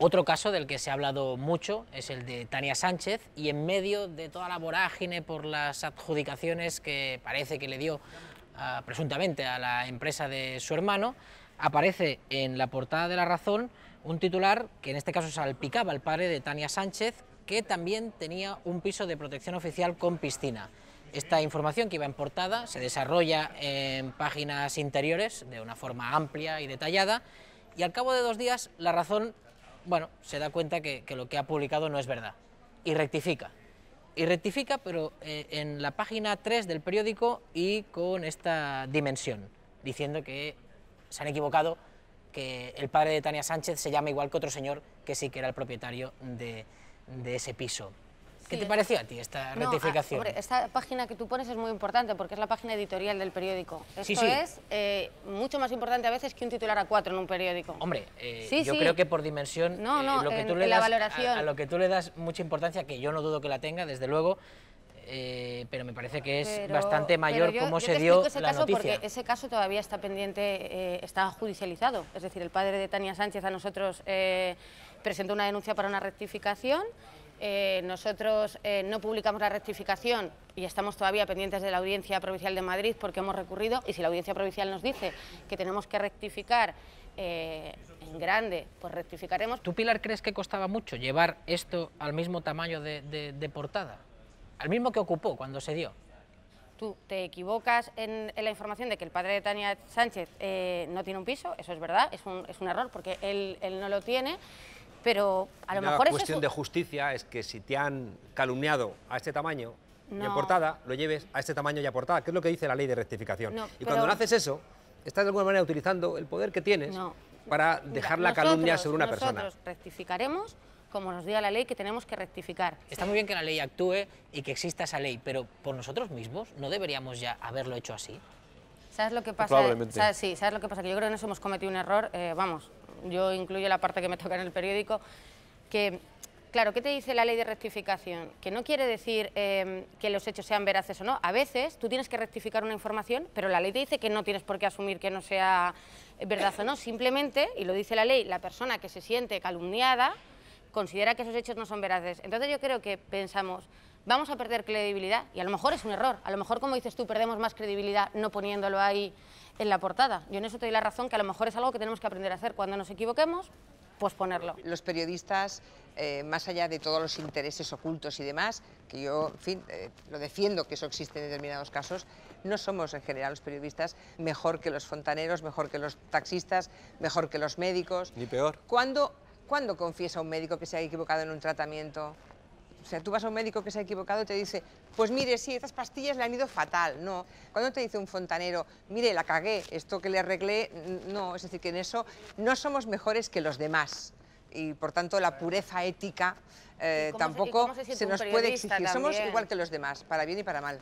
Otro caso del que se ha hablado mucho es el de Tania Sánchez y en medio de toda la vorágine por las adjudicaciones que parece que le dio ah, presuntamente a la empresa de su hermano, aparece en la portada de La Razón un titular que en este caso salpicaba al padre de Tania Sánchez, que también tenía un piso de protección oficial con piscina. Esta información que iba en portada se desarrolla en páginas interiores de una forma amplia y detallada y al cabo de dos días La Razón bueno, se da cuenta que, lo que ha publicado no es verdad y rectifica. Y rectifica, pero eh, en la página 3 del periódico y con esta dimensión, diciendo que se han equivocado, que el padre de Tania Sánchez se llama igual que otro señor que sí que era el propietario de ese piso. ¿Qué te pareció a ti esta ah, rectificación? esta página que tú pones es muy importante porque es la página editorial del periódico. Esto es eh, mucho más importante a veces que un titular a cuatro en un periódico. Hombre, eh, yo creo que por dimensión no, la valoración. A, lo que tú le das mucha importancia, que yo no dudo que la tenga, desde luego, eh, pero me parece que es bastante mayor cómo se dio la noticia. Porque ese caso todavía está pendiente, está judicializado. Es decir, el padre de Tania Sánchez a nosotros eh, presentó una denuncia para una rectificación eh, nosotros eh, no publicamos la rectificación y estamos todavía pendientes de la Audiencia Provincial de Madrid porque hemos recurrido y si la Audiencia Provincial nos dice que tenemos que rectificar eh, en grande, pues rectificaremos. ¿Tú, Pilar, crees que costaba mucho llevar esto al mismo tamaño de, portada? Al mismo que ocupó cuando se dio tú te equivocas en, la información de que el padre de Tania Sánchez no tiene un piso, eso es verdad, es un, error porque él, él no lo tiene. Pero a lo mejor es. La cuestión de justicia es que si te han calumniado a este tamaño y a portada, lo lleves a este tamaño y a portada, que es lo que dice la ley de rectificación. y cuando no haces eso, estás de alguna manera utilizando el poder que tienes para dejar la calumnia sobre una persona. Nosotros rectificaremos como nos diga la ley que tenemos que rectificar. Está muy bien que la ley actúe y que exista esa ley, pero por nosotros mismos no deberíamos ya haberlo hecho así. ¿Sabes lo que pasa? Probablemente. Sí, ¿sabes lo que pasa? Que yo creo que nos hemos cometido un error, eh, vamos, yo incluyo la parte que me toca en el periódico, que, claro, ¿qué te dice la ley de rectificación? Que no quiere decir em, que los hechos sean veraces o no. A veces tú tienes que rectificar una información, pero la ley te dice que no tienes por qué asumir que no sea verdad o no. Simplemente, y lo dice la ley, la persona que se siente calumniada considera que esos hechos no son veraces. Entonces yo creo que pensamos, vamos a perder credibilidad y a lo mejor es un error. A lo mejor, como dices tú, perdemos más credibilidad no poniéndolo ahí en la portada. Yo en eso te doy la razón, que a lo mejor es algo que tenemos que aprender a hacer. Cuando nos equivoquemos, pues ponerlo. Los periodistas, eh, más allá de todos los intereses ocultos y demás, que yo, en fin, eh, lo defiendo que eso existe en determinados casos, no somos en general los periodistas mejor que los fontaneros, mejor que los taxistas, mejor que los médicos. Ni peor. ¿Cuándo, ¿cuándo confiesa un médico que se ha equivocado en un tratamiento? O sea, tú vas a un médico que se ha equivocado y te dice, pues mire, sí, estas pastillas le han ido fatal. No, cuando te dice un fontanero, mire, la cagué, esto que le arreglé, no, es decir, que en eso no somos mejores que los demás. Y por tanto la pureza ética eh, tampoco se, nos puede exigir. Somos igual que los demás, para bien y para mal.